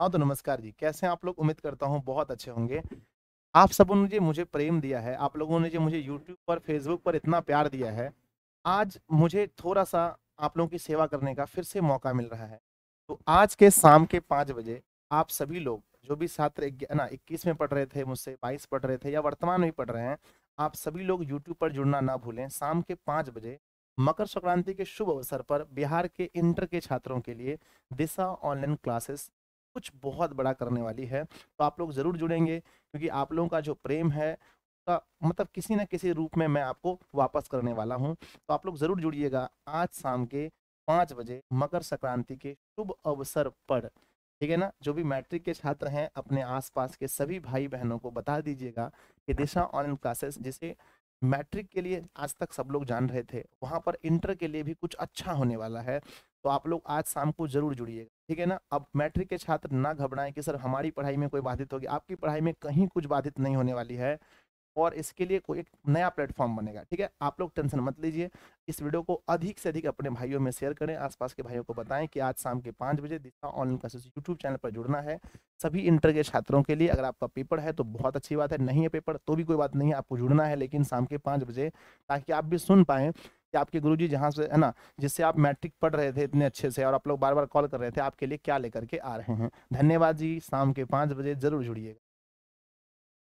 हाँ तो नमस्कार जी कैसे हैं आप लोग उम्मीद करता हूँ बहुत अच्छे होंगे आप सब ने जो मुझे प्रेम दिया है आप लोगों ने जो मुझे यूट्यूब पर फेसबुक पर इतना प्यार दिया है आज मुझे थोड़ा सा आप लोगों की सेवा करने का फिर से मौका मिल रहा है तो आज के शाम के पाँच बजे आप सभी लोग जो भी छात्र ना इक्कीस में पढ़ रहे थे मुझसे बाईस पढ़ रहे थे या वर्तमान में पढ़ रहे हैं आप सभी लोग यूट्यूब पर जुड़ना ना भूलें शाम के पाँच बजे मकर संक्रांति के शुभ अवसर पर बिहार के इंटर के छात्रों के लिए दिशा ऑनलाइन क्लासेस कुछ बहुत बड़ा करने वाली है तो आप लोग ज़रूर जुड़ेंगे क्योंकि आप लोगों का जो प्रेम है उसका मतलब किसी न किसी रूप में मैं आपको वापस करने वाला हूँ तो आप लोग ज़रूर जुड़िएगा आज शाम के पाँच बजे मकर संक्रांति के शुभ अवसर पर ठीक है ना जो भी मैट्रिक के छात्र हैं अपने आसपास के सभी भाई बहनों को बता दीजिएगा कि दिशा ऑनलाइन क्लासेस जिसे मैट्रिक के लिए आज तक सब लोग जान रहे थे वहाँ पर इंटर के लिए भी कुछ अच्छा होने वाला है तो आप लोग आज शाम को जरूर जुड़िएगा ठीक है ना अब मैट्रिक के छात्र ना घबराएं कि सर हमारी पढ़ाई में कोई बाधित होगी आपकी पढ़ाई में कहीं कुछ बाधित नहीं होने वाली है और इसके लिए कोई एक नया प्लेटफॉर्म बनेगा ठीक है आप लोग टेंशन मत लीजिए इस वीडियो को अधिक से अधिक अपने भाइयों में शेयर करें आसपास के भाइयों को बताएं कि आज शाम के पाँच बजे Disha online classes YouTube channel पर जुड़ना है सभी इंटर के छात्रों के लिए अगर आपका पेपर है तो बहुत अच्छी बात है नहीं है पेपर तो भी कोई बात नहीं है आपको जुड़ना है लेकिन शाम के पाँच बजे ताकि आप भी सुन पाएँ कि आपके गुरुजी जहाँ से है ना जिससे आप मैट्रिक पढ़ रहे थे इतने अच्छे से और आप लोग बार बार कॉल कर रहे थे आपके लिए क्या लेकर के आ रहे हैं धन्यवाद जी शाम के पाँच बजे जरूर जुड़िएगा